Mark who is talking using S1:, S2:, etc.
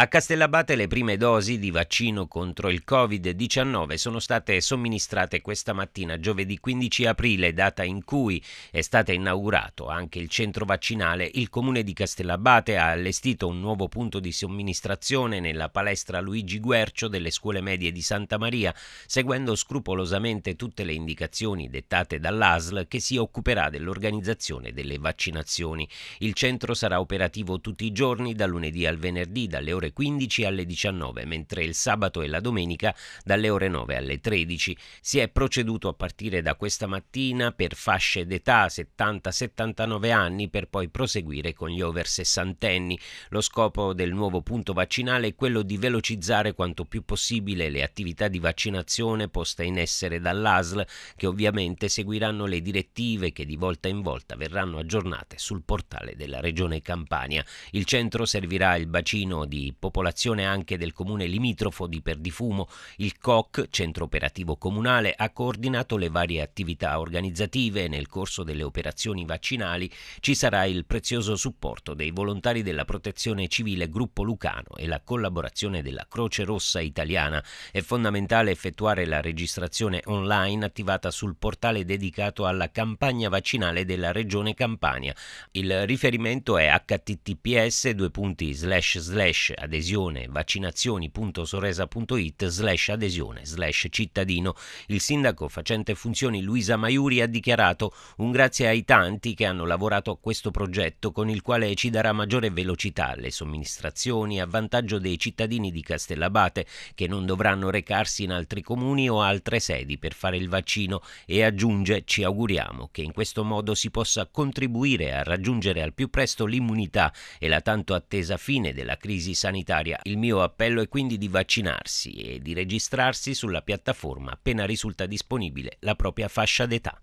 S1: A Castellabate le prime dosi di vaccino contro il Covid-19 sono state somministrate questa mattina, giovedì 15 aprile, data in cui è stato inaugurato anche il centro vaccinale. Il comune di Castellabate ha allestito un nuovo punto di somministrazione nella palestra Luigi Guercio delle scuole medie di Santa Maria, seguendo scrupolosamente tutte le indicazioni dettate dall'ASL che si occuperà dell'organizzazione delle vaccinazioni. Il centro sarà operativo tutti i giorni da lunedì al venerdì dalle ore ore 15 alle 19, mentre il sabato e la domenica dalle ore 9 alle 13. Si è proceduto a partire da questa mattina per fasce d'età 70-79 anni per poi proseguire con gli over 60 anni. Lo scopo del nuovo punto vaccinale è quello di velocizzare quanto più possibile le attività di vaccinazione poste in essere dall'ASL, che ovviamente seguiranno le direttive che di volta in volta verranno aggiornate sul portale della Regione Campania. Il centro servirà il bacino di popolazione anche del comune limitrofo di Perdifumo, il COC, centro operativo comunale, ha coordinato le varie attività organizzative e nel corso delle operazioni vaccinali ci sarà il prezioso supporto dei volontari della Protezione Civile Gruppo Lucano e la collaborazione della Croce Rossa Italiana. È fondamentale effettuare la registrazione online attivata sul portale dedicato alla campagna vaccinale della Regione Campania. Il riferimento è https://adesione.it adesione vaccinazioni.soresa.it slash adesione slash cittadino. Il sindaco facente funzioni Luisa Maiuri ha dichiarato un grazie ai tanti che hanno lavorato a questo progetto con il quale ci darà maggiore velocità alle somministrazioni a vantaggio dei cittadini di Castellabate che non dovranno recarsi in altri comuni o altre sedi per fare il vaccino e aggiunge ci auguriamo che in questo modo si possa contribuire a raggiungere al più presto l'immunità e la tanto attesa fine della crisi sanitaria sanitaria. Il mio appello è quindi di vaccinarsi e di registrarsi sulla piattaforma appena risulta disponibile la propria fascia d'età.